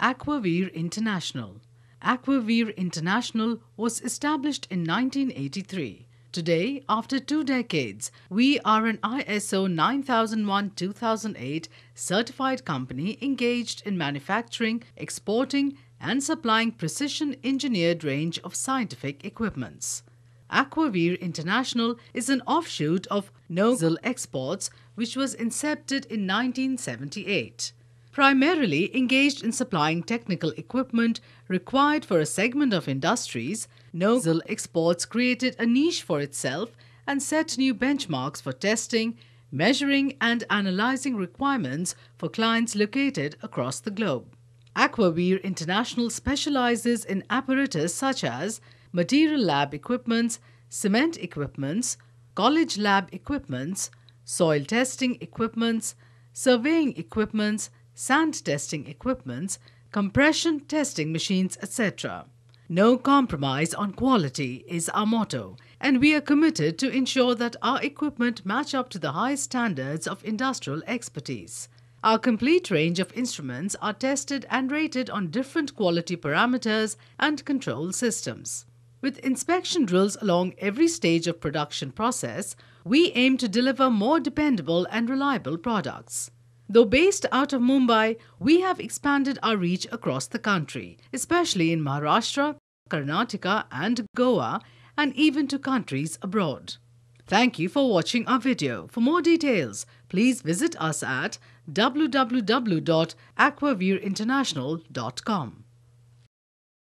Aquavir International. Aquavir International was established in 1983. Today, after two decades, we are an ISO 9001 2008 certified company engaged in manufacturing, exporting, and supplying precision engineered range of scientific equipments. Aquavir International is an offshoot of Nozel Exports, which was incepted in 1978 primarily engaged in supplying technical equipment required for a segment of industries, Nozzle Exports created a niche for itself and set new benchmarks for testing, measuring and analyzing requirements for clients located across the globe. Aquavir International specializes in apparatus such as material lab equipments, cement equipments, college lab equipments, soil testing equipments, surveying equipments, sand testing equipments, compression testing machines, etc. No compromise on quality is our motto, and we are committed to ensure that our equipment match up to the high standards of industrial expertise. Our complete range of instruments are tested and rated on different quality parameters and control systems. With inspection drills along every stage of production process, we aim to deliver more dependable and reliable products. Though based out of Mumbai, we have expanded our reach across the country, especially in Maharashtra, Karnataka, and Goa, and even to countries abroad. Thank you for watching our video. For more details, please visit us at www.aquaviewinternational.com.